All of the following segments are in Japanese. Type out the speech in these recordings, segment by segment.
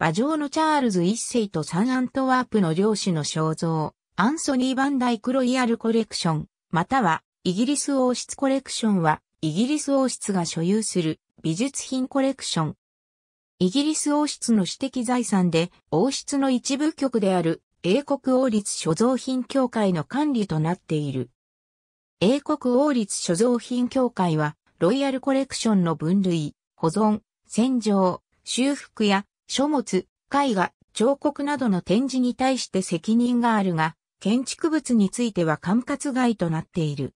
馬上のチャールズ一世とサンアントワープの領主の肖像、アンソニー・バンダイクロイヤルコレクション、またはイギリス王室コレクションは、イギリス王室が所有する美術品コレクション。イギリス王室の私的財産で、王室の一部局である英国王立所蔵品協会の管理となっている。英国王立所蔵品協会は、ロイヤルコレクションの分類、保存、洗浄、修復や書物、絵画、彫刻などの展示に対して責任があるが、建築物については管轄外となっている。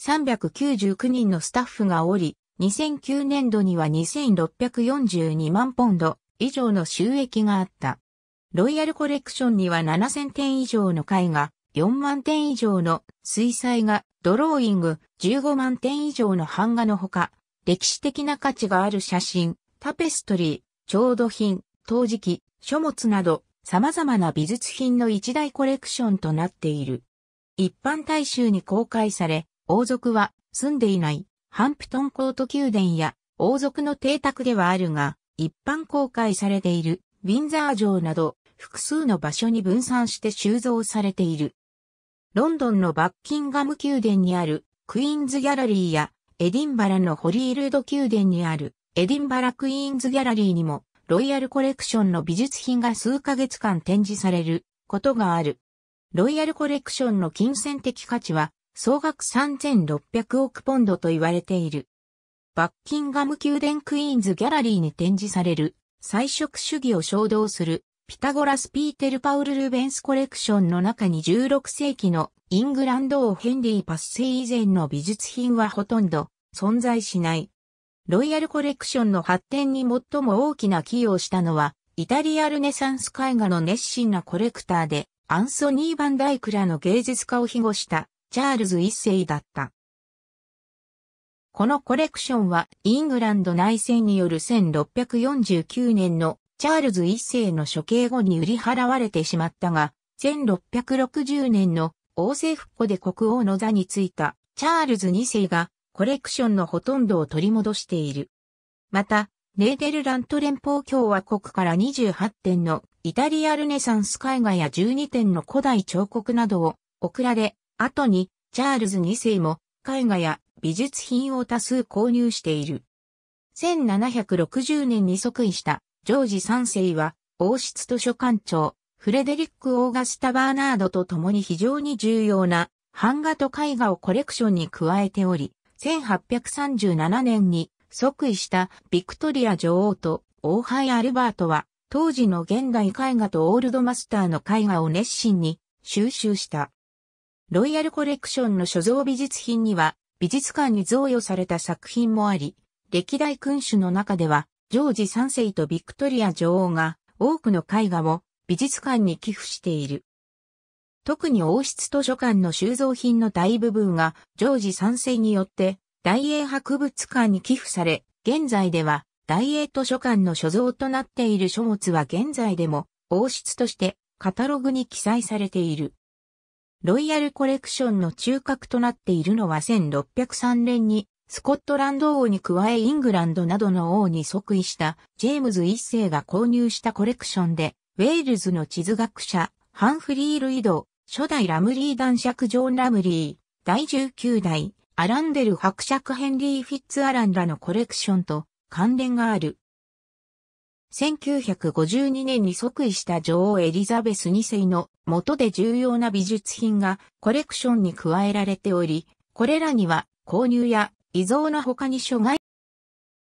399人のスタッフがおり、2009年度には2642万ポンド以上の収益があった。ロイヤルコレクションには7000点以上の絵画、4万点以上の水彩画、ドローイング、15万点以上の版画のほか、歴史的な価値がある写真、タペストリー、調度品、陶磁器、書物など様々な美術品の一大コレクションとなっている。一般大衆に公開され、王族は住んでいないハンプトンコート宮殿や王族の邸宅ではあるが、一般公開されているウィンザー城など複数の場所に分散して収蔵されている。ロンドンのバッキンガム宮殿にあるクイーンズギャラリーやエディンバラのホリールド宮殿にあるエディンバラクイーンズギャラリーにも、ロイヤルコレクションの美術品が数ヶ月間展示されることがある。ロイヤルコレクションの金銭的価値は総額3600億ポンドと言われている。バッキンガム宮殿クイーンズギャラリーに展示される彩色主義を衝動するピタゴラス・ピーテル・パウル・ルベンスコレクションの中に16世紀のイングランド王ヘンリー・パッセイ以前の美術品はほとんど存在しない。ロイヤルコレクションの発展に最も大きな寄与をしたのは、イタリアルネサンス絵画の熱心なコレクターで、アンソニー・バンダイクらの芸術家を庇護したチャールズ一世だった。このコレクションはイングランド内戦による1649年のチャールズ一世の処刑後に売り払われてしまったが、1660年の王政復古で国王の座についたチャールズ二世がコレクションのほとんどを取り戻している。また、ネーデルラント連邦共和国から28点のイタリアルネサンス絵画や12点の古代彫刻などを送られ、後にチャールズ2世も絵画や美術品を多数購入している。1760年に即位したジョージ3世は王室図書館長フレデリック・オーガスタ・バーナードと共に非常に重要な版画と絵画をコレクションに加えており、1837年に即位したビクトリア女王と王杯アルバートは、当時の現代絵画とオールドマスターの絵画を熱心に収集した。ロイヤルコレクションの所蔵美術品には、美術館に贈与された作品もあり、歴代君主の中では、ジョージ3世とビクトリア女王が多くの絵画を美術館に寄付している。特に王室図書館の収蔵品の大部分が、ジョージ3世によって、大英博物館に寄付され、現在では、大英図書館の所蔵となっている書物は現在でも、王室として、カタログに記載されている。ロイヤルコレクションの中核となっているのは1603年に、スコットランド王に加えイングランドなどの王に即位したジェームズ一世が購入したコレクションで、ウェールズの地図学者、ハンフリー・ルイド、初代ラムリー男爵ジョン・ラムリー、第19代、アランデル伯爵ヘンリー・フィッツ・アランらのコレクションと関連がある。1952年に即位した女王エリザベス2世の元で重要な美術品がコレクションに加えられており、これらには購入や遺贈の他に諸外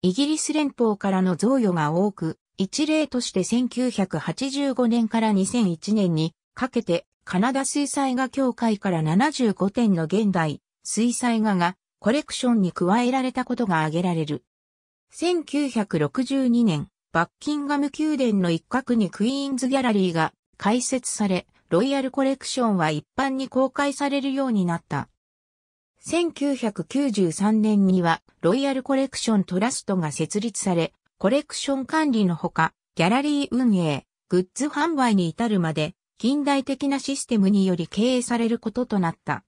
イギリス連邦からの贈与が多く、一例として1985年から2001年にかけて、カナダ水彩画協会から75点の現代、水彩画がコレクションに加えられたことが挙げられる。1962年、バッキンガム宮殿の一角にクイーンズギャラリーが開設され、ロイヤルコレクションは一般に公開されるようになった。1993年にはロイヤルコレクショントラストが設立され、コレクション管理のほか、ギャラリー運営、グッズ販売に至るまで近代的なシステムにより経営されることとなった。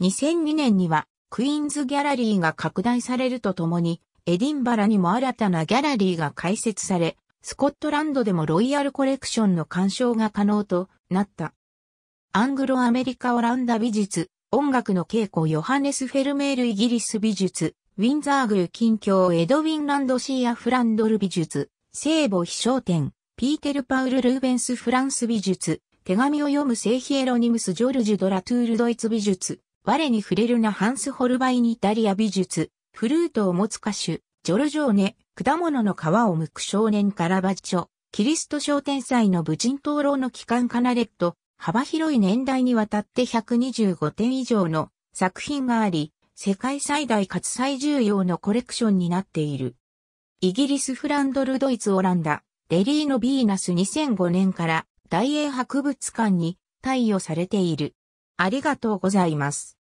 2002年には、クイーンズギャラリーが拡大されるとともに、エディンバラにも新たなギャラリーが開設され、スコットランドでもロイヤルコレクションの鑑賞が可能となった。アングロアメリカ・オランダ美術、音楽の稽古ヨハネス・フェルメールイギリス美術、ウィンザーグル近況エドウィンランドシーア・フランドル美術、聖母飛翔展、ピーテル・パウル・ルーベンス・フランス美術、手紙を読む聖ヒエロニムス・ジョルジュ・ドラトゥールドイツ美術、我に触れるなハンス・ホルバイン・イタリア美術、フルートを持つ歌手、ジョルジョーネ、果物の皮を剥く少年カラバッチョ、キリスト商店祭の無人灯籠の期間カナレット、幅広い年代にわたって125点以上の作品があり、世界最大かつ最重要のコレクションになっている。イギリス・フランドル・ドイツ・オランダ、レリーのヴィーナス2005年から大英博物館に貸与されている。ありがとうございます。